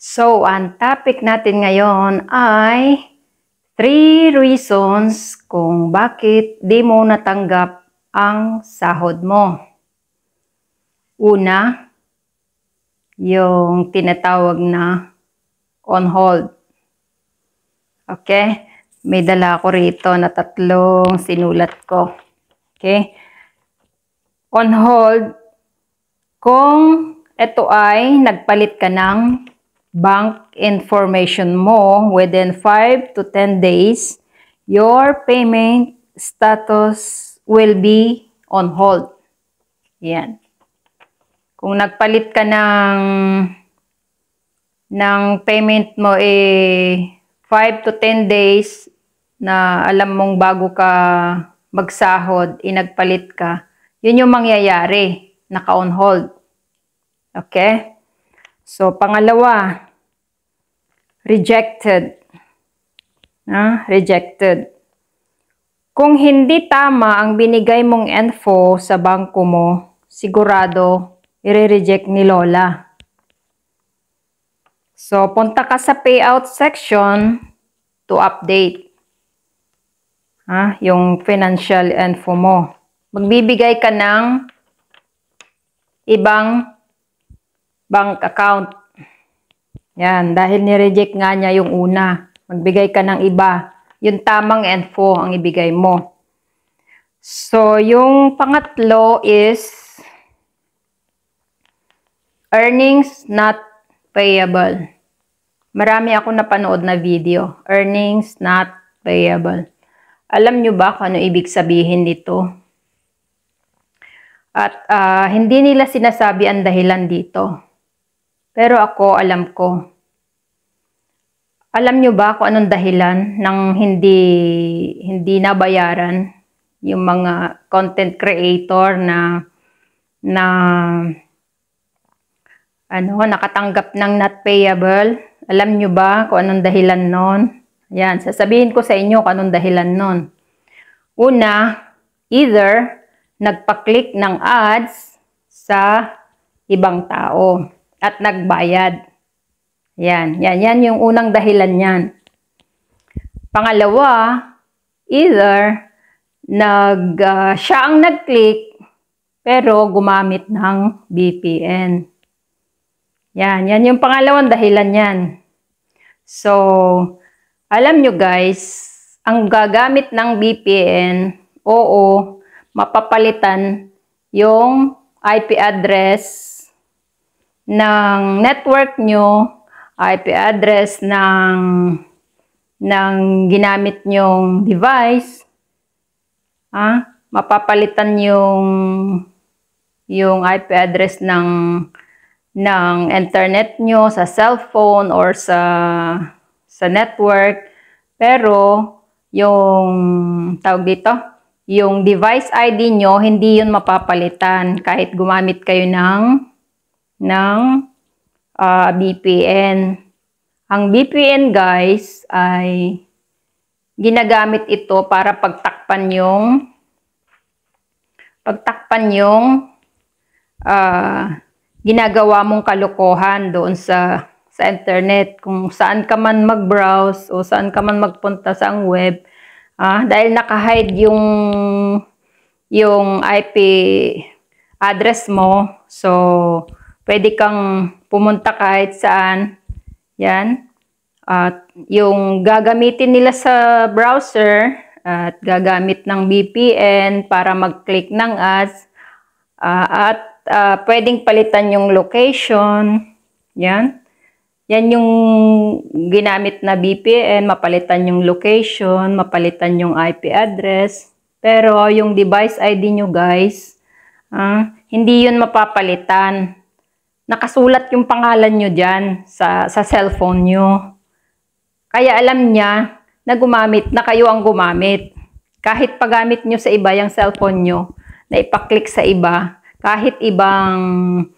So, ang topic natin ngayon ay three reasons kung bakit di mo natanggap ang sahod mo. Una, yung tinatawag na on hold. Okay? May dala ko rito na tatlong sinulat ko. Okay? On hold, kung ito ay nagpalit ka ng bank information mo within 5 to 10 days, your payment status will be on hold. Yan. Kung nagpalit ka ng ng payment mo eh 5 to 10 days na alam mong bago ka magsahod, inagpalit eh, ka, yun yung mangyayari, naka-on hold. Okay? So, pangalawa, rejected. Ah, rejected. Kung hindi tama ang binigay mong info sa bangko mo, sigurado, i-reject ni Lola. So, punta ka sa payout section to update ah, yung financial info mo. Magbibigay ka ng ibang bank account. Yan, dahil nireject nga niya yung una. Magbigay ka ng iba. Yung tamang info ang ibigay mo. So, yung pangatlo is earnings not payable. Marami ako napanood na video. Earnings not payable. Alam nyo ba kung ano ibig sabihin nito? At uh, hindi nila sinasabi ang dahilan dito. Pero ako, alam ko. Alam nyo ba kung anong dahilan ng hindi, hindi nabayaran yung mga content creator na na ano, nakatanggap ng not payable. Alam nyo ba kung anong dahilan nun? Yan, sasabihin ko sa inyo kung anong dahilan nun. Una, either nagpa-click ng ads sa ibang tao at nagbayad. Yan, yan, yan yung unang dahilan niyan. Pangalawa, either nag, uh, siya ang nag-click pero gumamit ng VPN. Yan, yan yung pangalawang dahilan niyan. So, alam nyo guys, ang gagamit ng VPN, oo, mapapalitan yung IP address ng network nyo, IP address ng, ng ginamit nyong device, ah, mapapalitan yung yung IP address ng ng internet nyo sa cellphone or sa sa network pero yung tawag dito yung device ID nyo hindi yun mapapalitan kahit gumamit kayo ng ng uh, ah, BPN. Ang BPN guys ay ginagamit ito para pagtakpan yung pagtakpan yung uh, ginagawa mong kalokohan doon sa sa internet kung saan ka man mag-browse o saan ka man magpunta sa ang web ah, dahil naka-hide yung yung IP address mo so Pwede kang pumunta kahit saan. Yan. At yung gagamitin nila sa browser at gagamit ng VPN para mag-click ng ads uh, at uh, pwedeng palitan yung location. Yan. Yan yung ginamit na VPN, mapalitan yung location, mapalitan yung IP address. Pero yung device ID nyo guys, uh, hindi yun mapapalitan nakasulat yung pangalan nyo dyan sa, sa cellphone nyo. Kaya alam niya na gumamit, na kayo ang gumamit. Kahit pagamit nyo sa iba yung cellphone nyo, na ipaklik sa iba, kahit ibang,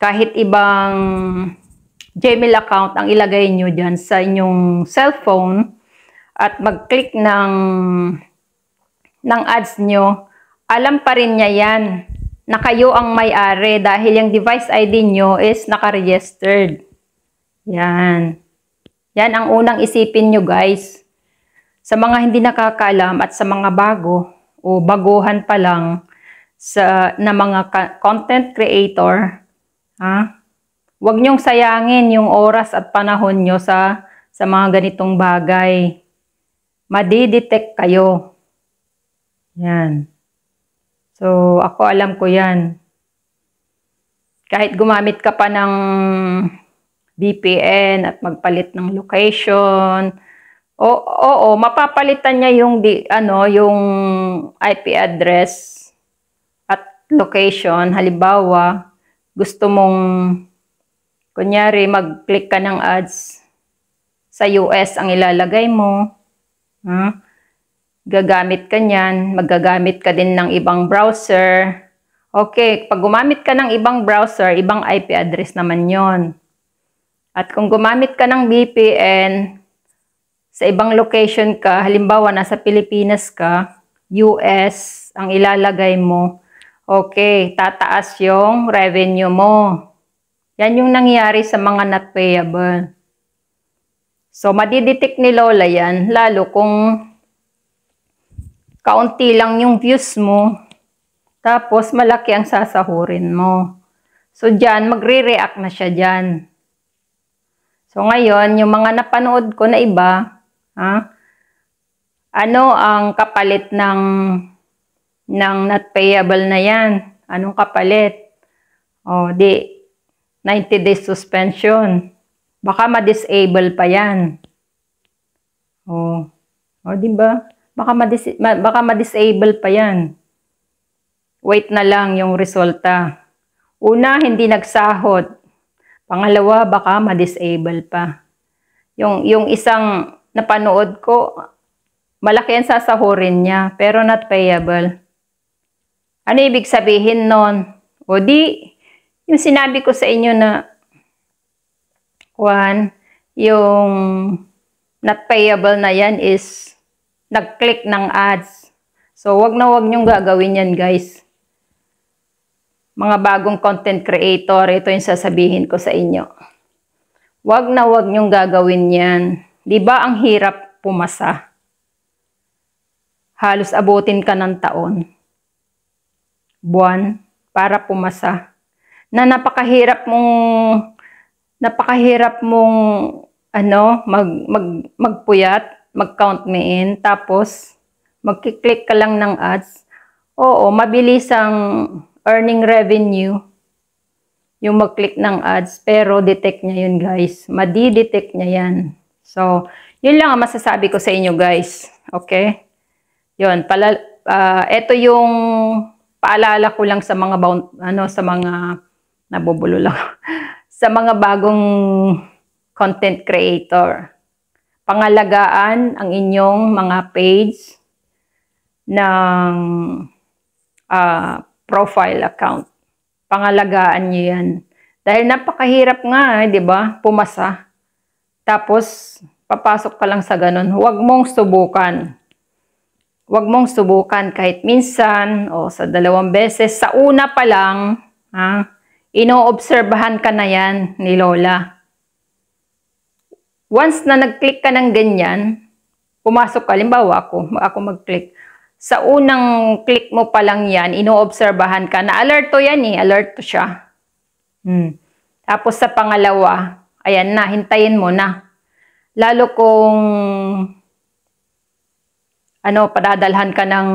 kahit ibang Gmail account ang ilagay nyo dyan sa inyong cellphone at mag-click ng, ng ads nyo, alam pa rin niya yan na kayo ang may-ari dahil yung device ID nyo is nakaregistered. Yan. Yan ang unang isipin nyo guys. Sa mga hindi nakakalam at sa mga bago o baguhan pa lang sa, na mga content creator, ha? Huwag niyong sayangin yung oras at panahon nyo sa, sa mga ganitong bagay. Madidetect kayo. Yan. So, ako alam ko yan. Kahit gumamit ka pa ng VPN at magpalit ng location, o, oo mapapalitan niya yung, di, ano, yung IP address at location. Halimbawa, gusto mong, kunyari, mag-click ka ng ads sa US ang ilalagay mo. Huh? gagamit ka niyan, magagamit ka din ng ibang browser. Okay, pag gumamit ka ng ibang browser, ibang IP address naman yon. At kung gumamit ka ng VPN, sa ibang location ka, halimbawa nasa Pilipinas ka, US ang ilalagay mo, okay, tataas yung revenue mo. Yan yung nangyayari sa mga not payable. So, madidetect ni Lola yan, lalo kung kaunti lang yung views mo, tapos malaki ang sasahurin mo. So, dyan, magre-react na siya dyan. So, ngayon, yung mga napanood ko na iba, ha, ano ang kapalit ng, ng not payable na yan? Anong kapalit? O, oh, di, 90 days suspension. Baka ma-disable pa yan. O, oh. o, oh, di ba? Baka, madis baka ma-disable pa yan. Wait na lang yung resulta. Una, hindi nagsahod. Pangalawa, baka ma-disable pa. Yung, yung isang napanood ko, malaki ang sasahurin niya, pero not payable. Ano ibig sabihin noon? O di, yung sinabi ko sa inyo na, one, yung not payable na yan is nag-click ng ads. So, wag na wag nyong gagawin yan, guys. Mga bagong content creator, ito yung sasabihin ko sa inyo. Wag na wag nyong gagawin yan. Di ba ang hirap pumasa? Halos abutin ka ng taon, buwan, para pumasa. Na napakahirap mong, napakahirap mong, ano, mag, mag, magpuyat, mag-count me in, tapos magki-click ka lang ng ads. Oo, mabilis ang earning revenue yung mag-click ng ads, pero detect niya yun guys. Madi-detect niya yan. So, yun lang ang masasabi ko sa inyo guys. Okay? Yun, pala, uh, ah, ito yung paalala ko lang sa mga, ano, sa mga, nabubulo lang, sa mga bagong content creator pangalagaan ang inyong mga page ng uh, profile account. Pangalagaan nyo yan. Dahil napakahirap nga, eh, di ba? Pumasa. Tapos, papasok ka lang sa ganun. Huwag mong subukan. Huwag mong subukan kahit minsan o sa dalawang beses. Sa una pa lang, ha? Inoobserbahan ka na yan ni Lola. Once na nag-click ka ng ganyan, pumasok ka, limbawa ako, ako mag-click. Sa unang click mo pa lang yan, inoobserbahan ka. Na-alerto yan eh, alerto siya. Hmm. Tapos sa pangalawa, ayan na, hintayin mo na. Lalo kung ano, padadalhan ka ng,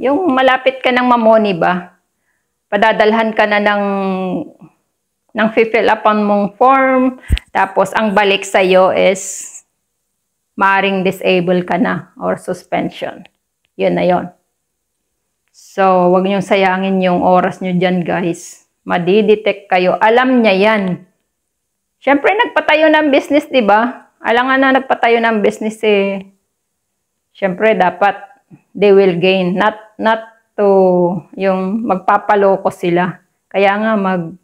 yung malapit ka ng mamoni ba? Padadalhan ka na ng nang fill upan mong form. Tapos, ang balik sa iyo is maaring disable ka na or suspension. Yun na yun. So, wag niyo sayangin yung oras niyo diyan, guys. Madidetect kayo. Alam niya yan. Syempre nagpatayo ng business, di ba? Alang na nagpatayo ng business eh. Syempre dapat they will gain. Not, not to yung magpapaloko sila. Kaya nga, mag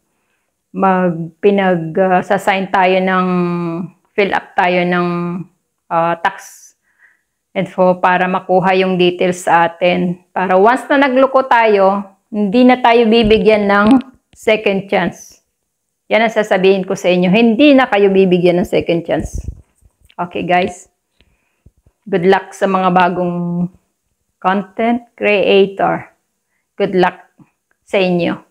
magpinag uh, sa tayo ng fill up tayo ng uh, tax info para makuha yung details sa atin. Para once na nagloko tayo, hindi na tayo bibigyan ng second chance. Yan ang sasabihin ko sa inyo. Hindi na kayo bibigyan ng second chance. Okay guys. Good luck sa mga bagong content creator. Good luck sa inyo.